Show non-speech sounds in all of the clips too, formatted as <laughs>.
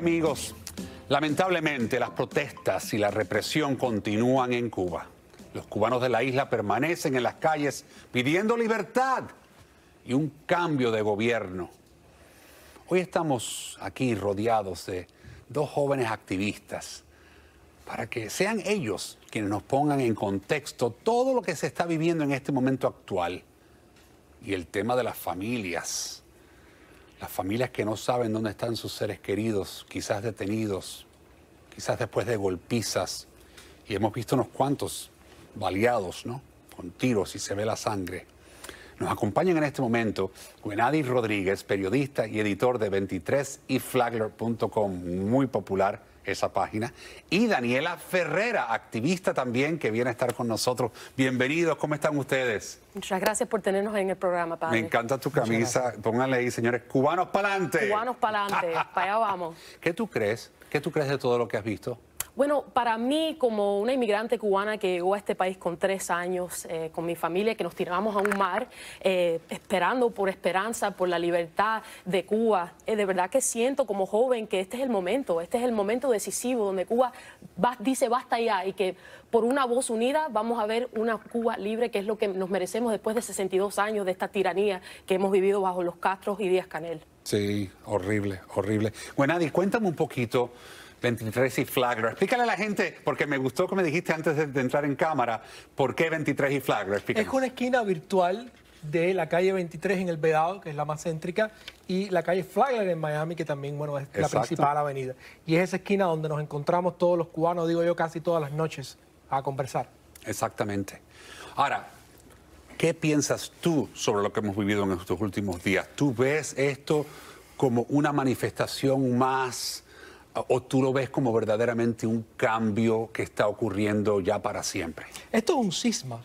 amigos, lamentablemente las protestas y la represión continúan en Cuba. Los cubanos de la isla permanecen en las calles pidiendo libertad y un cambio de gobierno. Hoy estamos aquí rodeados de dos jóvenes activistas para que sean ellos quienes nos pongan en contexto todo lo que se está viviendo en este momento actual y el tema de las familias, las familias que no saben dónde están sus seres queridos, quizás detenidos, quizás después de golpizas, y hemos visto unos cuantos baleados, ¿no? Con tiros y se ve la sangre. Nos acompañan en este momento Gwenadis Rodríguez, periodista y editor de 23 y Flagler.com, muy popular esa página. Y Daniela Ferrera, activista también, que viene a estar con nosotros. Bienvenidos, ¿cómo están ustedes? Muchas gracias por tenernos en el programa, padre. Me encanta tu camisa. Pónganle ahí, señores, cubanos para adelante. Cubanos para adelante, <laughs> para allá vamos. ¿Qué tú crees? ¿Qué tú crees de todo lo que has visto? Bueno, para mí, como una inmigrante cubana que llegó a este país con tres años, eh, con mi familia, que nos tiramos a un mar, eh, esperando por esperanza, por la libertad de Cuba, eh, de verdad que siento como joven que este es el momento, este es el momento decisivo donde Cuba dice basta ya y que por una voz unida vamos a ver una Cuba libre, que es lo que nos merecemos después de 62 años de esta tiranía que hemos vivido bajo los Castros y Díaz Canel. Sí, horrible, horrible. Bueno, Adi, cuéntame un poquito. 23 y Flagler. Explícale a la gente, porque me gustó que me dijiste antes de, entrar en cámara, ¿por qué 23 y Flagler? Es una esquina virtual de la calle 23 en El Vedado, que es la más céntrica, y la calle Flagler en Miami, que también bueno, es la principal avenida. Y es esa esquina donde nos encontramos todos los cubanos, digo yo, casi todas las noches a conversar. Exactamente. Ahora, ¿qué piensas tú sobre lo que hemos vivido en estos últimos días? ¿Tú ves esto como una manifestación más ¿O tú lo ves como verdaderamente un cambio que está ocurriendo ya para siempre? Esto es un cisma.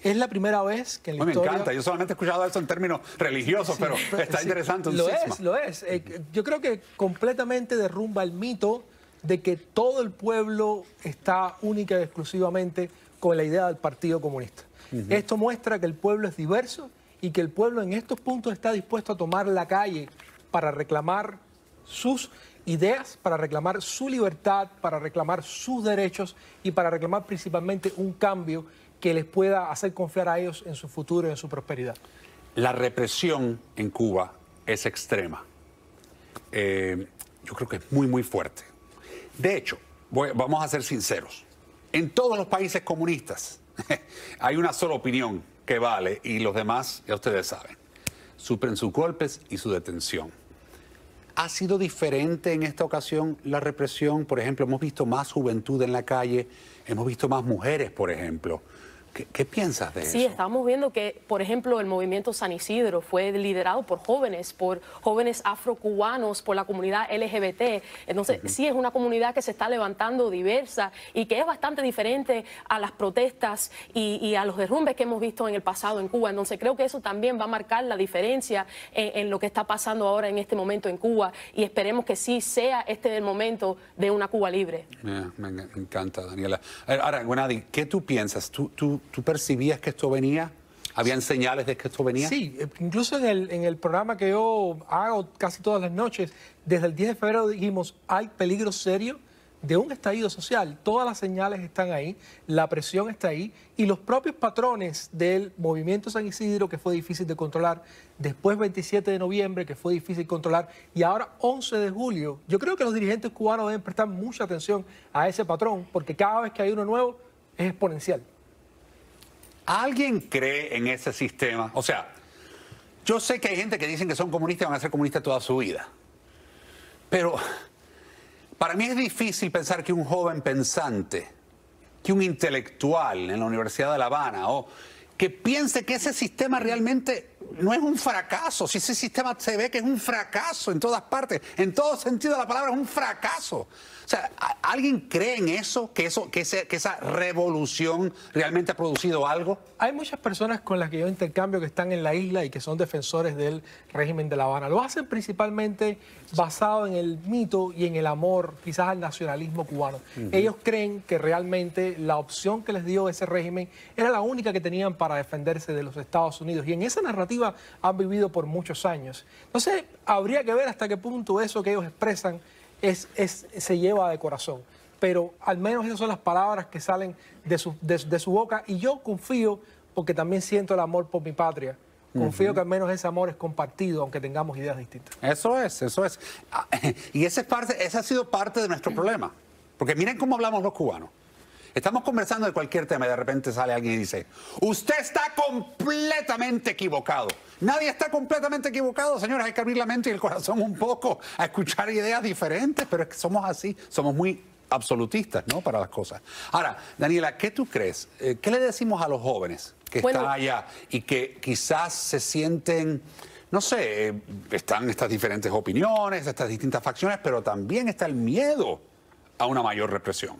Es la primera vez que en la Me encanta, yo solamente he escuchado eso en términos religiosos, pero está interesante un lo es, lo es. Eh, yo creo que completamente derrumba el mito de que todo el pueblo está única y exclusivamente con la idea del Partido Comunista. Esto muestra que el pueblo es diverso y que el pueblo en estos puntos está dispuesto a tomar la calle para reclamar sus ideas para reclamar su libertad, para reclamar sus derechos y para reclamar principalmente un cambio que les pueda hacer confiar a ellos en su futuro y en su prosperidad. La represión en Cuba es extrema. Eh, yo creo que es muy, muy fuerte. De hecho, vamos a ser sinceros. En todos los países comunistas <laughs> hay una sola opinión que vale y los demás ya ustedes saben. Supren sus golpes y su detención. ¿Ha sido diferente en esta ocasión la represión? Por ejemplo, hemos visto más juventud en la calle, hemos visto más mujeres, por ejemplo. ¿Qué, piensas de eso? Sí, estamos viendo que, por ejemplo, el movimiento San Isidro fue liderado por jóvenes, por jóvenes afrocubanos, por la comunidad LGBT. Entonces, sí, es una comunidad que se está levantando diversa y que es bastante diferente a las protestas y, a los derrumbes que hemos visto en el pasado en Cuba. Entonces, creo que eso también va a marcar la diferencia en, lo que está pasando ahora en este momento en Cuba y esperemos que sí sea este el momento de una Cuba libre. me encanta, Daniela. Ahora, Gwenadi, ¿qué tú piensas? ¿Tú, tú tú, percibías que esto venía? ¿Habían señales de que esto venía? Sí, eh, incluso en el, en el programa que yo hago casi todas las noches, desde el 10 de febrero dijimos, hay peligro serio de un estallido social. Todas las señales están ahí, la presión está ahí y los propios patrones del movimiento San Isidro, que fue difícil de controlar, después 27 de noviembre, que fue difícil controlar, y ahora 11 de julio. Yo creo que los dirigentes cubanos deben prestar mucha atención a ese patrón, porque cada vez que hay uno nuevo es exponencial. ¿Alguien cree en ese sistema? O sea, yo sé que hay gente que dicen que son comunistas y van a ser comunistas toda su vida. Pero para mí es difícil pensar que un joven pensante, que un intelectual en la Universidad de La Habana, o que piense que ese sistema realmente no es un fracaso. Si ese sistema se ve que es un fracaso en todas partes, en todo sentido de la palabra, es un fracaso. O sea, ¿alguien cree en eso? ¿Que, eso, que, esa revolución realmente ha producido algo? Hay muchas personas con las que yo intercambio que están en la isla y que son defensores del régimen de La Habana. Lo hacen principalmente basado en el mito y en el amor, quizás al nacionalismo cubano. Ellos creen que realmente la opción que les dio ese régimen era la única que tenían para defenderse de los Estados Unidos. Y en esa narrativa, han vivido por muchos años. Entonces, habría que ver hasta qué punto eso que ellos expresan se lleva de corazón. Pero al menos esas son las palabras que salen de su, boca y yo confío, porque también siento el amor por mi patria, Confío que al menos ese amor es compartido, aunque tengamos ideas distintas. Eso es, eso es. Ah, <laughs> y esa es parte, ese ha sido parte de nuestro problema. Porque miren cómo hablamos los cubanos. Estamos conversando de cualquier tema y de repente sale alguien y dice, usted está completamente equivocado. Nadie está completamente equivocado, señores. Hay que abrir la mente y el corazón un poco a escuchar ideas diferentes, pero es que somos así, somos muy absolutistas, ¿no? Para las cosas. Ahora, Daniela, ¿qué tú crees? Eh, ¿Qué le decimos a los jóvenes que están allá y que quizás se sienten, no sé, eh, están estas diferentes opiniones, estas distintas facciones, pero también está el miedo a una mayor represión.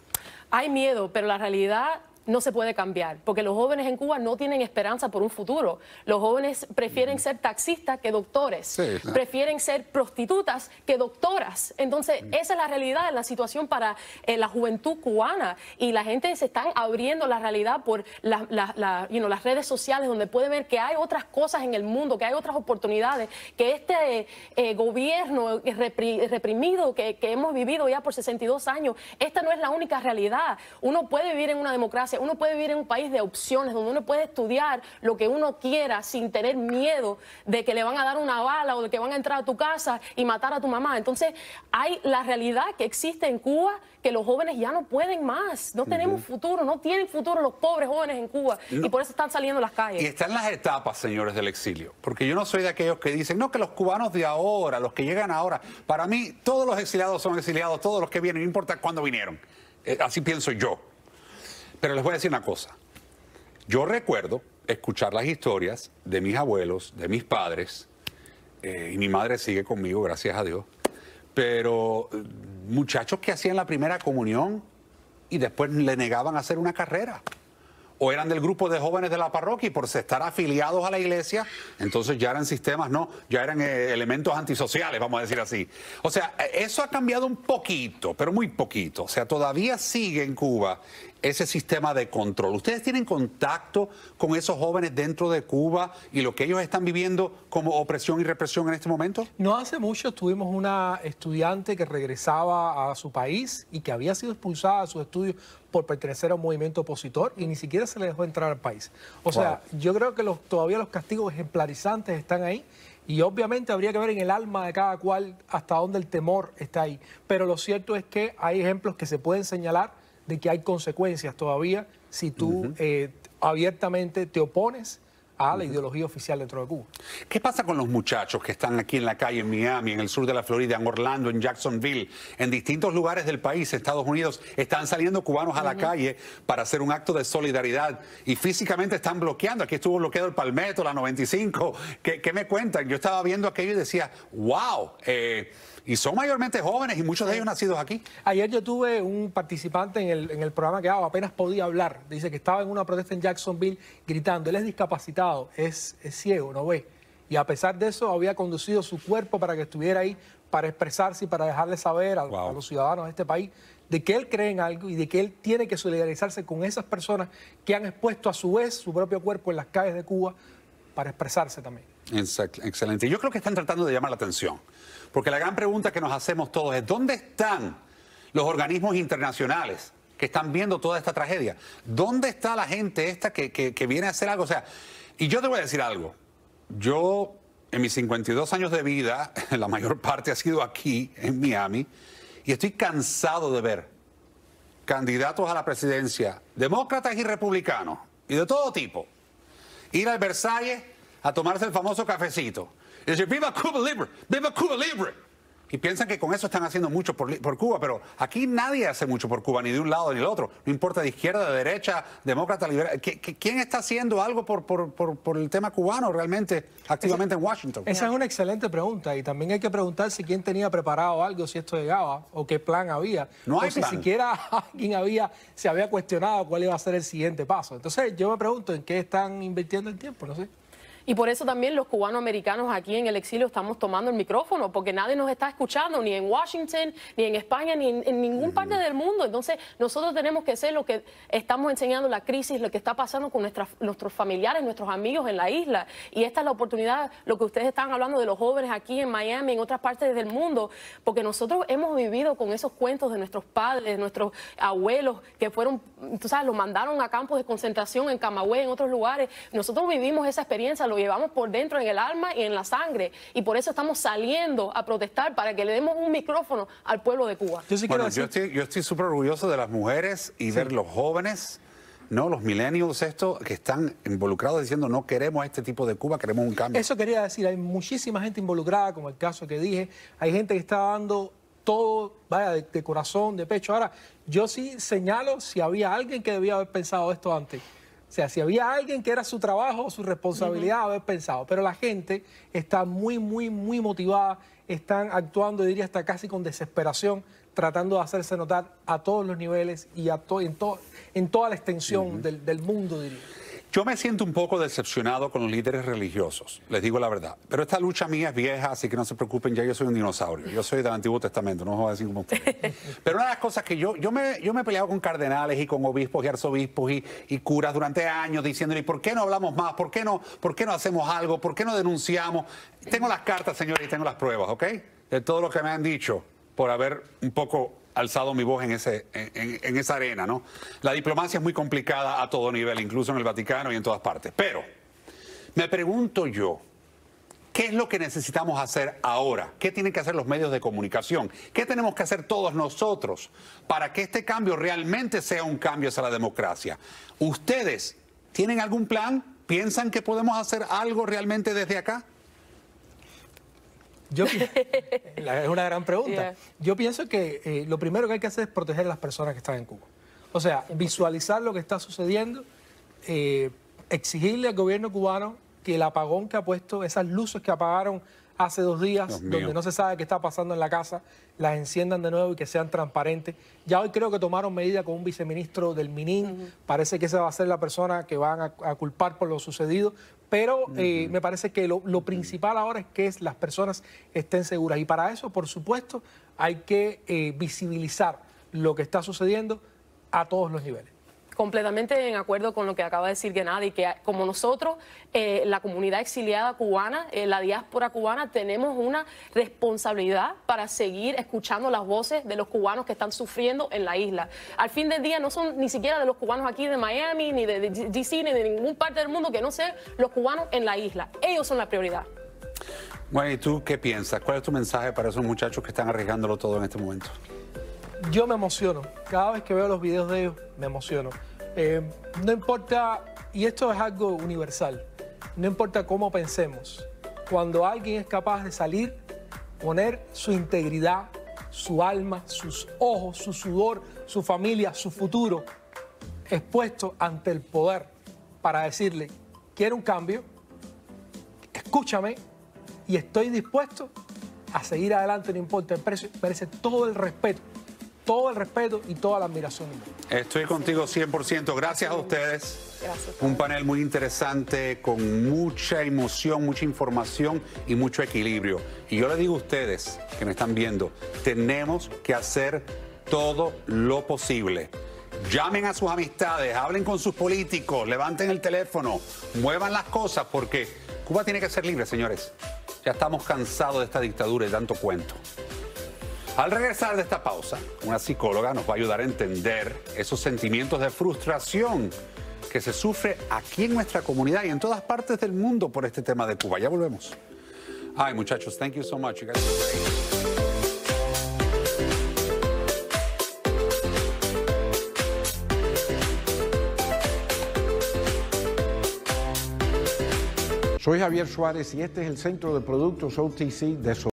Hay miedo, pero la realidad no se puede cambiar, porque los jóvenes en Cuba no tienen esperanza por un futuro. Los jóvenes prefieren ser taxistas que doctores, prefieren ser prostitutas que doctoras. Entonces, esa es la realidad, la situación para eh, la juventud cubana y la gente se está abriendo la realidad por las redes sociales donde puede ver que hay otras cosas en el mundo, que hay otras oportunidades, que este eh, gobierno reprimido que, que hemos vivido ya por 62 años, esta no es la única realidad. Uno puede vivir en una democracia uno puede vivir en un país de opciones, donde uno puede estudiar lo que uno quiera sin tener miedo de que le van a dar una bala o de que van a entrar a tu casa y matar a tu mamá. Entonces hay la realidad que existe en Cuba que los jóvenes ya no pueden más, no tenemos futuro, no tienen futuro los pobres jóvenes en Cuba y por eso están saliendo a las calles. Y están las etapas, señores del exilio, porque yo no soy de aquellos que dicen, no, que los cubanos de ahora, los que llegan ahora, para mí todos los exiliados son exiliados, todos los que vienen, no importa cuándo vinieron, eh, así pienso yo. Pero les voy a decir una cosa. Yo recuerdo escuchar las historias de mis abuelos, de mis padres, eh, y mi madre sigue conmigo, gracias a Dios, pero eh, muchachos que hacían la primera comunión y después le negaban a hacer una carrera o eran del grupo de jóvenes de la parroquia y por estar afiliados a la iglesia, entonces ya eran sistemas, no, ya eran eh, elementos antisociales, vamos a decir así. O sea, eh, eso ha cambiado un poquito, pero muy poquito. O sea, todavía sigue en Cuba ese sistema de control. ¿Ustedes tienen contacto con esos jóvenes dentro de Cuba y lo que ellos están viviendo como opresión y represión en este momento? No hace mucho tuvimos una estudiante que regresaba a su país y que había sido expulsada de sus estudios por pertenecer a un movimiento opositor y ni siquiera se le dejó entrar al país. O sea, yo creo que los, todavía los castigos ejemplarizantes están ahí y obviamente habría que ver en el alma de cada cual hasta dónde el temor está ahí. Pero lo cierto es que hay ejemplos que se pueden señalar de que hay consecuencias todavía si tú eh, abiertamente te opones a la ideología oficial dentro de Cuba. ¿Qué pasa con los muchachos que están aquí en la calle, en Miami, en el sur de la Florida, en Orlando, en Jacksonville, en distintos lugares del país, Estados Unidos? Están saliendo cubanos a la calle para hacer un acto de solidaridad y físicamente están bloqueando. Aquí estuvo bloqueado el Palmetto, la 95. ¿Qué, qué me cuentan? Yo estaba viendo aquello y decía, wow. Eh, y son mayormente jóvenes y muchos de ellos nacidos aquí. Ayer yo tuve un participante en el, programa que ah, apenas podía hablar. Dice que estaba en una protesta en Jacksonville gritando, él es discapacitado, es, ciego, no ve. Y a pesar de eso había conducido su cuerpo para que estuviera ahí, para expresarse y para dejarle saber a los ciudadanos de este país de que él cree en algo y de que él tiene que solidarizarse con esas personas que han expuesto a su vez su propio cuerpo en las calles de Cuba para expresarse también. Excelente. Yo creo que están tratando de llamar la atención, porque la gran pregunta que nos hacemos todos es, ¿dónde están los organismos internacionales que están viendo toda esta tragedia? ¿Dónde está la gente esta que, que, viene a hacer algo? O sea, y yo te voy a decir algo. Yo, en mis 52 años de vida, <laughs> la mayor parte ha sido aquí, en Miami, y estoy cansado de ver candidatos a la presidencia, demócratas y republicanos, y de todo tipo, ir al Versalles a tomarse el famoso cafecito. Y decir, viva Cuba Libre, viva Cuba Libre. Y piensan que con eso están haciendo mucho por, por, Cuba, pero aquí nadie hace mucho por Cuba, ni de un lado ni del otro. No importa de izquierda, de derecha, demócrata, liberal. ¿Quién está haciendo algo por, por, por el tema cubano realmente activamente en Washington? Esa es una excelente pregunta y también hay que preguntarse quién tenía preparado algo, si esto llegaba o qué plan había. No hay ni si siquiera <laughs> alguien había, se había cuestionado cuál iba a ser el siguiente paso. Entonces yo me pregunto en qué están invirtiendo el tiempo, no sé. Y por eso también los cubanoamericanos aquí en el exilio estamos tomando el micrófono, porque nadie nos está escuchando, ni en Washington, ni en España, ni en, ningún parte del mundo. Entonces, nosotros tenemos que ser lo que estamos enseñando, la crisis, lo que está pasando con nuestros familiares, nuestros amigos en la isla. Y esta es la oportunidad, lo que ustedes están hablando de los jóvenes aquí en Miami, en otras partes del mundo, porque nosotros hemos vivido con esos cuentos de nuestros padres, de nuestros abuelos, que fueron tú sabes, lo mandaron a campos de concentración en Camagüey, en otros lugares. Nosotros vivimos esa experiencia, lo llevamos por dentro en el alma y en la sangre. Y por eso estamos saliendo a protestar para que le demos un micrófono al pueblo de Cuba. Yo estoy, yo estoy súper orgulloso de las mujeres y ver los jóvenes. ¿no? Los millennials, estos que están involucrados diciendo no queremos este tipo de Cuba, queremos un cambio. Eso quería decir, hay muchísima gente involucrada, como el caso que dije, hay gente que está dando todo, vaya, de, corazón, de pecho. Ahora, yo sí señalo si había alguien que debía haber pensado esto antes. O sea, si había alguien que era su trabajo o su responsabilidad haber pensado. Pero la gente está muy, muy, muy motivada, están actuando, diría, hasta casi con desesperación, tratando de hacerse notar a todos los niveles y en, toda la extensión del, del mundo, diría. Yo me siento un poco decepcionado con los líderes religiosos, les digo la verdad. Pero esta lucha mía es vieja, así que no se preocupen, ya yo soy un dinosaurio. Yo soy del Antiguo Testamento, no os voy a decir como ustedes. <laughs> Pero una de las cosas que yo, yo me, yo me he peleado con cardenales y con obispos y arzobispos y, curas durante años diciéndole, ¿por qué no hablamos más? ¿Por qué no, por qué no hacemos algo? ¿Por qué no denunciamos? Tengo las cartas, señores, y tengo las pruebas, ¿ok? De todo lo que me han dicho por haber un poco alzado mi voz en, ese, en, esa arena, ¿no? La diplomacia es muy complicada a todo nivel, incluso en el Vaticano y en todas partes. Pero me pregunto yo, ¿Qué es lo que necesitamos hacer ahora? ¿Qué tienen que hacer los medios de comunicación? ¿Qué tenemos que hacer todos nosotros para que este cambio realmente sea un cambio hacia la democracia? ¿Ustedes tienen algún plan? ¿Piensan que podemos hacer algo realmente desde acá? Yo, <laughs> es una gran pregunta. Yo pienso que eh, lo primero que hay que hacer es proteger a las personas que están en Cuba. O sea, visualizar lo que está sucediendo, eh, exigirle al gobierno cubano que el apagón que ha puesto, esas luces que apagaron hace dos días, donde no se sabe qué está pasando en la casa, las enciendan de nuevo y que sean transparentes. Ya hoy creo que tomaron medida con un viceministro del MININ, parece que esa va a ser la persona que van a, culpar por lo sucedido, pero eh, me parece que lo, principal ahora es que las personas estén seguras y para eso, por supuesto, hay que eh, visibilizar lo que está sucediendo a todos los niveles completamente en acuerdo con lo que acaba de decir Genadi, que como nosotros, eh, la comunidad exiliada cubana, eh, la diáspora cubana, tenemos una responsabilidad para seguir escuchando las voces de los cubanos que están sufriendo en la isla. Al fin del día no son ni siquiera de los cubanos aquí de Miami, ni de, de DC, ni de ningún parte del mundo que no sean los cubanos en la isla. Ellos son la prioridad. Bueno, ¿y tú qué piensas? ¿Cuál es tu mensaje para esos muchachos que están arriesgándolo todo en este momento? Yo me emociono. Cada vez que veo los videos de ellos, me emociono. Eh, no importa, y esto es algo universal, no importa cómo pensemos, cuando alguien es capaz de salir, poner su integridad, su alma, sus ojos, su sudor, su familia, su futuro, expuesto ante el poder para decirle, quiero un cambio, escúchame y estoy dispuesto a seguir adelante, no importa el precio, merece todo el respeto todo el respeto y toda la admiración. Estoy contigo 100%. Gracias a ustedes. Un panel muy interesante, con mucha emoción, mucha información y mucho equilibrio. Y yo le digo a ustedes que me están viendo, tenemos que hacer todo lo posible. Llamen a sus amistades, hablen con sus políticos, levanten el teléfono, muevan las cosas, porque Cuba tiene que ser libre, señores. Ya estamos cansados de esta dictadura y tanto cuento. Al regresar de esta pausa, una psicóloga nos va a ayudar a entender esos sentimientos de frustración que se sufre aquí en nuestra comunidad y en todas partes del mundo por este tema de Cuba. Ya volvemos. Ay, muchachos, thank you so much. Soy Javier Suárez y este es el Centro de Productos OTC de